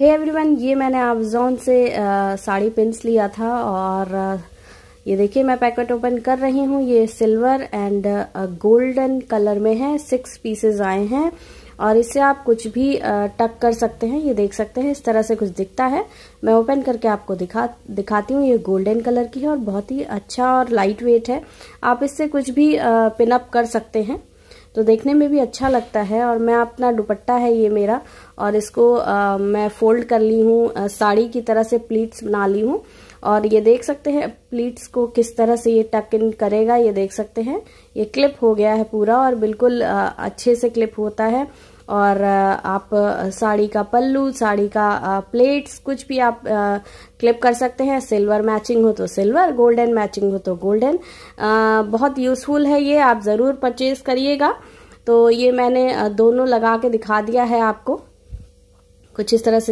हे hey everyone ये मैंने Amazon से साड़ी पिंस लिया था और ये देखिए मैं पैकेट ओपन कर रही हूँ ये सिल्वर एंड गोल्डन कलर में है सिक्स पीसेस आए हैं और इससे आप कुछ भी टक कर सकते हैं ये देख सकते हैं इस तरह से कुछ दिखता है मैं ओपन करके आपको दिखा दिखाती हूँ ये गोल्डन कलर की है और बहुत ही अच्छा और लाइट वेट है आप इससे कुछ भी पिनअप कर सकते हैं तो देखने में भी अच्छा लगता है और मैं अपना दुपट्टा है ये मेरा और इसको आ, मैं फोल्ड कर ली हूँ साड़ी की तरह से प्लीट्स बना ली हूँ और ये देख सकते हैं प्लीट्स को किस तरह से ये टक इन करेगा ये देख सकते हैं ये क्लिप हो गया है पूरा और बिल्कुल आ, अच्छे से क्लिप होता है और आप साड़ी का पल्लू साड़ी का प्लेट्स कुछ भी आप क्लिप कर सकते हैं सिल्वर मैचिंग हो तो सिल्वर गोल्डन मैचिंग हो तो गोल्डन बहुत यूज़फुल है ये आप ज़रूर परचेज़ करिएगा तो ये मैंने दोनों लगा के दिखा दिया है आपको कुछ इस तरह से